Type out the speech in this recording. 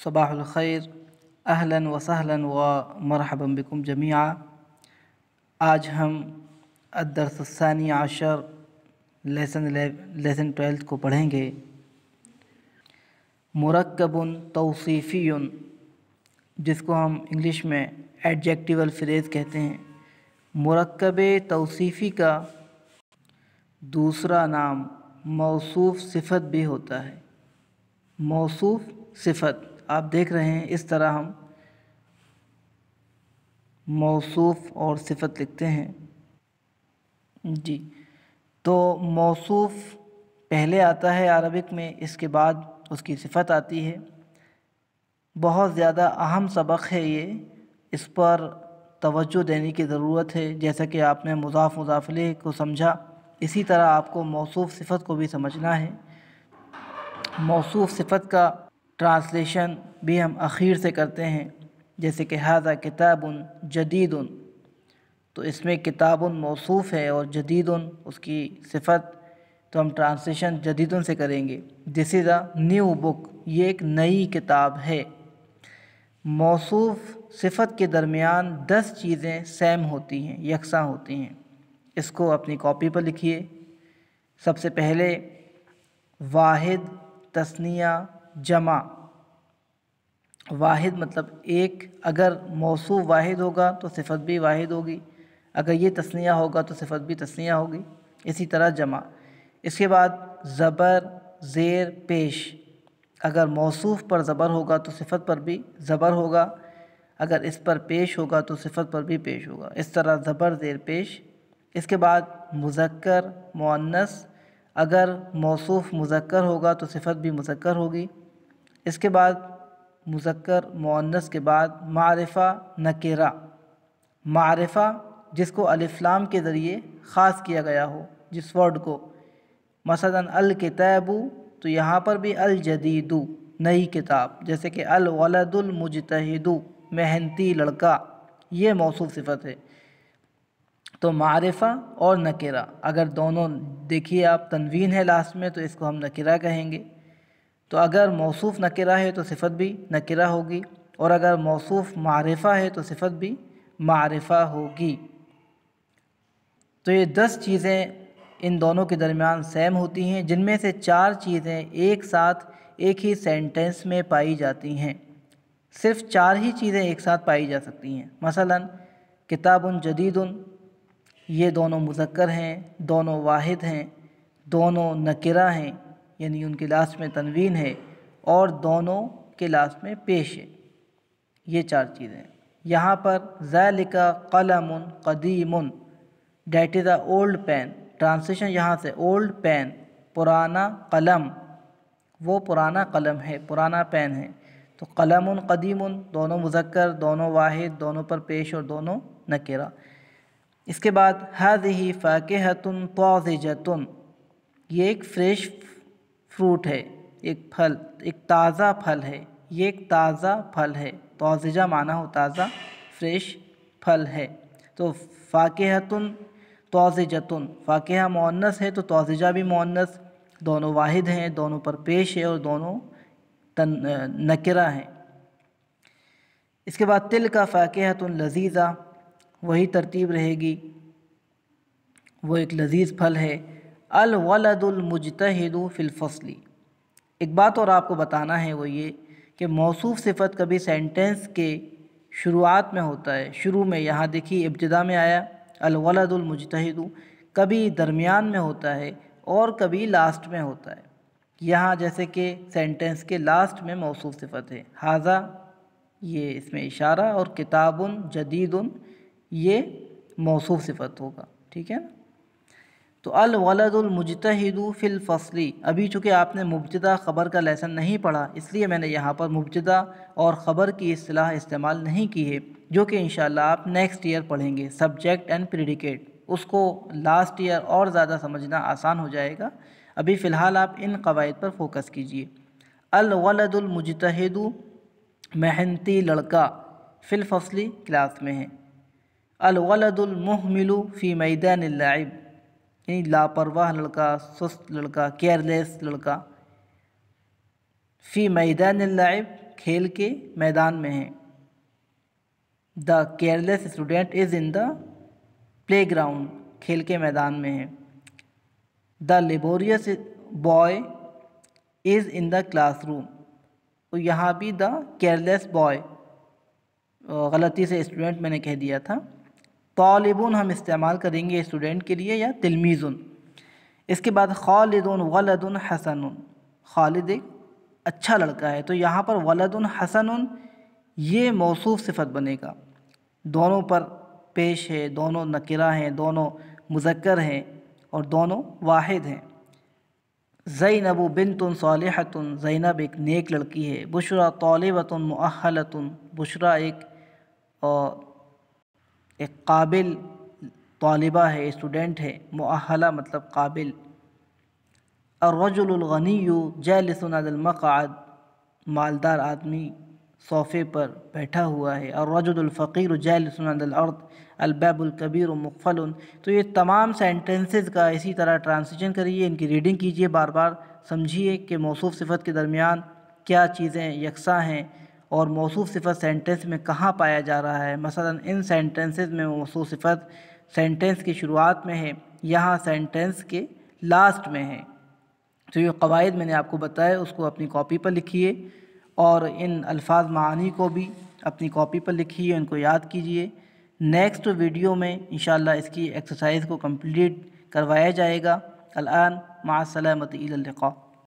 सबाहैर अहलन व सहलन व मरहबम बिकुम जमिया आज हम अदरसानी आशर लेसन लेसन ट्वेल्थ को पढ़ेंगे मरकबन तोसीफ़ी जिसको हम इंग्लिश में एडजेक्टिवल फ्रेज़ कहते हैं मरकब तो़ी का दूसरा नाम मौसू सिफत भी होता है मौसूफ सिफत आप देख रहे हैं इस तरह हम मौसूफ़ और सिफत लिखते हैं जी तो मौसूफ़ पहले आता है अरबिक में इसके बाद उसकी सिफत आती है बहुत ज़्यादा अहम सबक है ये इस पर तवज्जो देने की ज़रूरत है जैसा कि आपने मुजाफ मुजाफले को समझा इसी तरह आपको मौसूफ़ सिफत को भी समझना है मौसूफ़ सिफत का ट्रांसलेशन भी हम अखीर से करते हैं जैसे कि हाजा किताब जदीद तो इसमें किताब मौसूफ़ है और जदीद उसकी सिफत तो हम ट्रांसलेशन जदीद से करेंगे this is a new book ये एक नई किताब है मौसूफ़ सिफत के दरमियान दस चीज़ें सेम होती हैं यकसा होती हैं इसको अपनी कॉपी पर लिखिए सबसे पहले वाहिद तस्निया जमा वाहिद मतलब एक अगर मौसू वाहिद होगा तो सिफत भी वाहिद होगी अगर ये तस्निया होगा तो सिफत भी तस्निया होगी इसी तरह जमा इसके बाद ज़बर ज़ेर पेश अगर मौसूफ पर ज़बर होगा तो सिफत पर भी ज़बर होगा अगर इस पर पेश होगा तो सिफत पर भी पेश होगा इस तरह ज़बर ज़ेर पेश इसके बाद मुजक्र मुअन्नस अगर मौसूफ मुजक्र होगा तो सिफत भी मुजक्र होगी इसके बाद मुजक्र मुन्नस के बाद मारफ़ा नकेरा मारफ़ा जिसको अलिफ्लाम के ज़रिए ख़ास किया गया हो जिस वर्ड को मसदन अल किताबू तो यहाँ पर भी अल जदीदू नई किताब जैसे कि अल वलदुलमजतहदू मेहनती लड़का ये मौसू सिफत है तो मारफ़ा और नकेरा अगर दोनों देखिए आप तनवीन है लास्ट में तो इसको हम नकेरा कहेंगे तो अगर मौसूफ नकरा है तो सिफत भी नकरा होगी और अगर मौसूफ मारफा है तो सिफत भी मारफ़ा होगी तो ये दस चीज़ें इन दोनों के दरमियान सेम होती हैं जिनमें से चार चीज़ें एक साथ एक ही सेंटेंस में पाई जाती हैं सिर्फ चार ही चीज़ें एक साथ पाई जा सकती हैं मसलन किताबुन जदीदन ये दोनों मुजक्र हैं दोनों वाहिद हैं दोनों नकरा हैं यानी उनके लास्ट में तनवीन है और दोनों के लास्ट में पेश है ये चार चीज़ें यहाँ पर ज़ैलिका कलम कदीम that is a old pen translation यहाँ से ओल्ड पेन पुराना कलम वो पुराना कलम है पुराना पेन है तो कलम कदीम दोनों मुजक्कर दोनों वाहिद दोनों पर पेश और दोनों नकेरा इसके बाद हज ही फ़ाकहतन पौजतन ये एक फ्रेश फ्रूट है एक फल एक ताज़ा फल है ये एक ताज़ा फल है तोज़ा माना हो ताज़ा फ्रेश फल है तो फ़ाकेहतुन तोज़तुन फ़ाकह मोनस है तो तोज़ा भी मोनस दोनों वाहिद हैं दोनों पर पेश है और दोनों तन नकरा हैं इसके बाद तिल का फ़ाकेहतुन लजीज़ा वही तरतीब रहेगी वो एक लजीज़ फल है अलवलदुलमुजतहदु फ़िलफ़सली एक बात और आपको बताना है वो ये कि मौसू सिफ़त कभी सेंटेंस के शुरुआत में होता है शुरू में यहाँ देखिए इब्तदा में आया अलवलदुलमुजतहदु कभी दरमियान में होता है और कभी लास्ट में होता है यहाँ जैसे कि सेंटेंस के लास्ट में मौसू सिफ़त है हाजा ये इसमें इशारा और किताबन जदीदन ये मौसू सिफ़त होगा ठीक है ना तो अल वलदुलमजतहदू फिल फसली अभी चूँकि आपने मुबतदा ख़बर का लेसन नहीं पढ़ा इसलिए मैंने यहाँ पर मुबतदा और ख़बर की असलाह इस्तेमाल नहीं की है जो कि इन आप नेक्स्ट ईयर पढ़ेंगे सब्जेक्ट एंड प्रिडिकेट उसको लास्ट ईयर और ज़्यादा समझना आसान हो जाएगा अभी फ़िलहाल आप इन कवायद पर फोकस कीजिए अल मेहनती लड़का फिल फसली क्लास में है अल वलदुलमहमिलू फ़ी मैदान लाइब यानी लापरवाह लड़का सुस्त लड़का केयरलेस लड़का फ़ी मैदान लाइब खेल के मैदान में है the careless student is in the playground खेल के मैदान में है the laborious boy is in the classroom तो यहाँ भी द केयरलेस बॉय गलती से स्टूडेंट मैंने कह दिया था तालिबुन हम इस्तेमाल करेंगे स्टूडेंट के लिए या तिलमीज़ुन इसके बाद खालिदुन वलदुन हसन खालिद एक अच्छा लड़का है तो यहाँ पर वलदुन हसन ये मौसूफ सिफत बनेगा दोनों पर पेश है दोनों नकिरा हैं दोनों मुजक्र हैं और दोनों वाहिद हैं ज़ैनब बिनतुन सालहतुन ज़ैनब एक नेक लड़की है बुशरा तलबतन महलतन बुशरा एक एक काबिल तलबा है स्टूडेंट है महला मतलब काबिल और रजुलगनी जैलसनदमक़ाद मालदार आदमी सोफ़े पर बैठा हुआ है और रजुलफ़ीर जैलसनदलअर्द अलबैबुलकबीर मुफ़ल तो ये तमाम सेंटेंसेस का इसी तरह ट्रांसलेशन करिए इनकी रीडिंग कीजिए बार बार समझिए कि मौसू सिफत के दरमियान क्या चीज़ें यकसा हैं और मौसू सिफत सेंटेंस में कहाँ पाया जा रहा है मसला इन सेंटेंसेस में मौसू सिफत सेंटेंस की शुरुआत में है यहाँ सेंटेंस के लास्ट में है तो ये कवायद मैंने आपको बताया उसको अपनी कॉपी पर लिखिए और इन अल्फाज मानी को भी अपनी कॉपी पर लिखिए इनको याद कीजिए नेक्स्ट वीडियो में इन इसकी एक्सरसाइज को कम्प्लीट करवाया जाएगा अलान मासलामत